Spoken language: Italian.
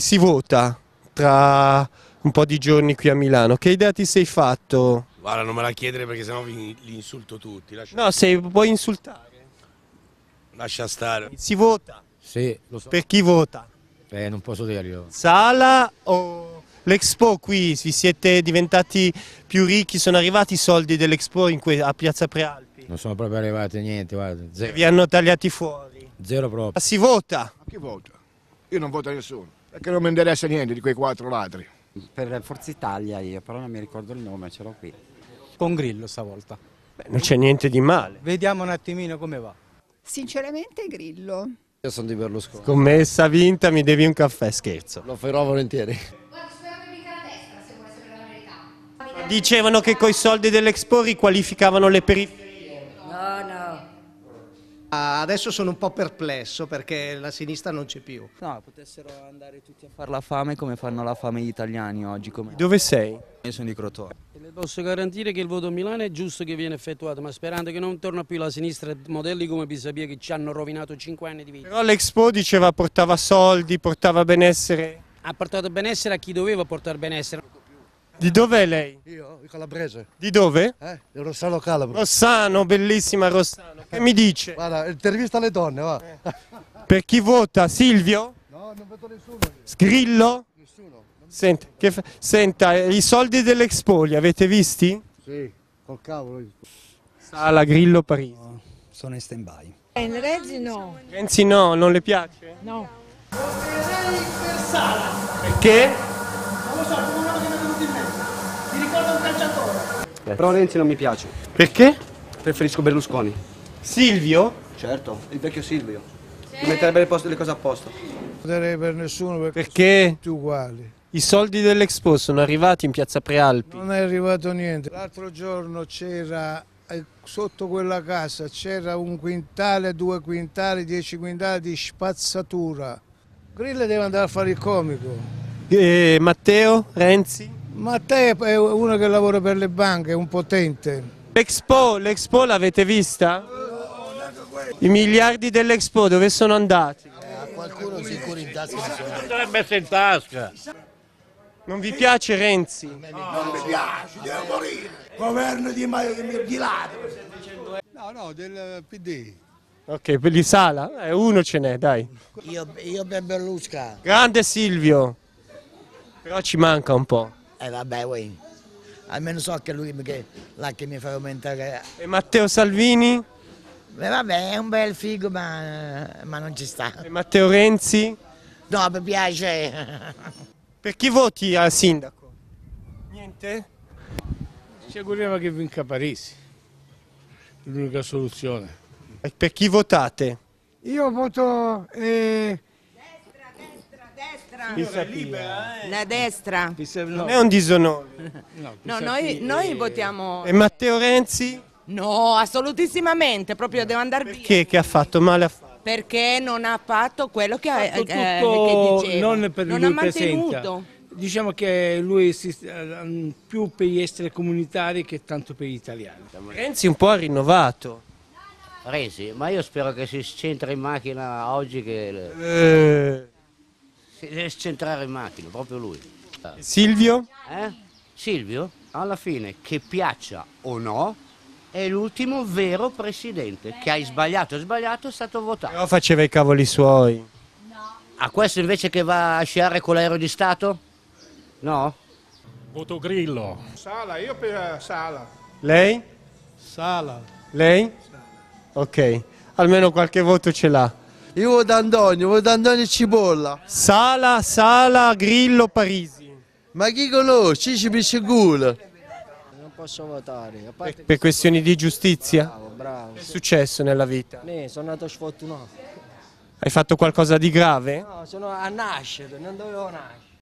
si vota tra un po' di giorni qui a Milano. Che idea ti sei fatto? Guarda, non me la chiedere perché sennò vi, li insulto tutti. Lascia no, se puoi insultare. Lascia stare. Si vota? Sì, lo so. Per chi vota? Eh, non posso dirlo. Sala o l'Expo qui? Vi siete diventati più ricchi? Sono arrivati i soldi dell'Expo a Piazza Prealpi? Non sono proprio arrivati niente, guarda. Zero. Vi hanno tagliati fuori? Zero proprio. Ma si vota? Ma chi vota? Io non voto a nessuno. Perché non mi interessa niente di quei quattro ladri. Per Forza Italia io, però non mi ricordo il nome, ce l'ho qui. Con Grillo stavolta. Beh, non c'è niente di male. Vediamo un attimino come va. Sinceramente Grillo. Io sono di Berlusconi. Commessa vinta, mi devi un caffè, scherzo. Lo farò volentieri. Dicevano che coi soldi dell'Expo riqualificavano le periferie. No, no. Adesso sono un po' perplesso perché la sinistra non c'è più. No, potessero andare tutti a fare la fame come fanno la fame gli italiani oggi. Come... Dove sei? Io sono di Crotone. Le posso garantire che il voto a Milano è giusto che viene effettuato, ma sperando che non torna più la sinistra modelli come Pisapia che ci hanno rovinato 5 anni di vita. Però l'Expo diceva portava soldi, portava benessere. Ha portato benessere a chi doveva portare benessere. Di dov'è lei? Io calabrese. Di dove? Eh? Di Rossano Calabro. Rossano, bellissima Rossano. Che mi dice? Guarda, intervista alle donne, va. Eh. Per chi vota? Silvio? No, non vedo nessuno. Io. Nessuno. Senta, fa... Senta, i soldi dell'Expo li avete visti? Sì, col cavolo. Sala Grillo Parigi. No, sono in stand-by. Eh, Renzi no. Renzi no, non le piace? No. Voterei per Sala. Perché? Eh. Però Renzi non mi piace. Perché? Preferisco Berlusconi. Silvio? Certo, il vecchio Silvio. Sì. Metterebbe le, posto, le cose a posto. Non voterei per nessuno perché, perché? sono tutti uguali. I soldi dell'Expo sono arrivati in piazza Prealpi. Non è arrivato niente. L'altro giorno c'era eh, sotto quella casa c'era un quintale, due quintali, dieci quintali di spazzatura. Grillo deve andare a fare il comico. E eh, Matteo Renzi? Matteo è uno che lavora per le banche, è un potente. L'Expo, l'Expo l'avete vista? I miliardi dell'Expo dove sono andati? Eh, a qualcuno sicuro in tasca si sono andati. Dovrebbe essere in tasca. Non vi piace Renzi? No, non mi piace, deve morire. Governo di, di lato. No, no, del PD. Ok, per di Sala, eh, uno ce n'è, dai. Io, io per Berlusca. Grande Silvio, però ci manca un po'. E eh vabbè, voi. Almeno so che lui che, là che mi fa aumentare. E Matteo Salvini? Beh, vabbè, è un bel figo, ma, ma non ci sta. E Matteo Renzi? No, mi piace. Per chi voti al sindaco? Niente? Ci auguriamo che vinca Parisi. L'unica soluzione. E per chi votate? Io voto... Eh destra. Signora, libera, eh. La destra. Non è un disonore. No, no noi, noi votiamo... E Matteo Renzi? No, assolutissimamente, proprio devo andare Perché? via. Perché? Che ha fatto male a fatto? Perché non ha fatto quello che, ha eh, fatto eh, tutto che diceva. Non, per non ha mantenuto. Presenta. Diciamo che lui si, eh, più per gli esseri comunitari che tanto per gli italiani. Renzi un po' ha rinnovato. Renzi, ma io spero che si centri in macchina oggi che... Eh. Si deve centrare in macchina, proprio lui. Silvio? Eh? Silvio, alla fine, che piaccia o no, è l'ultimo vero presidente che hai sbagliato, sbagliato, è stato votato. Però faceva i cavoli suoi. No. A questo invece che va a sciare con l'aereo di Stato? No? Voto Grillo. Sala, io per eh, Sala. Lei? Sala. Lei? Sala. Ok, almeno qualche voto ce l'ha. Io vado voto Antonio, vado voto Antonio e Cipolla. Sala, Sala, Grillo, Parisi. Ma chi conosci? Ci pisce culo. Non posso votare. Per, per, questioni di giustizia? Bravo, bravo. Che è successo nella vita? Ne, sono nato sfortunato. Hai fatto qualcosa di grave? No, sono a nascere, non dovevo nascere.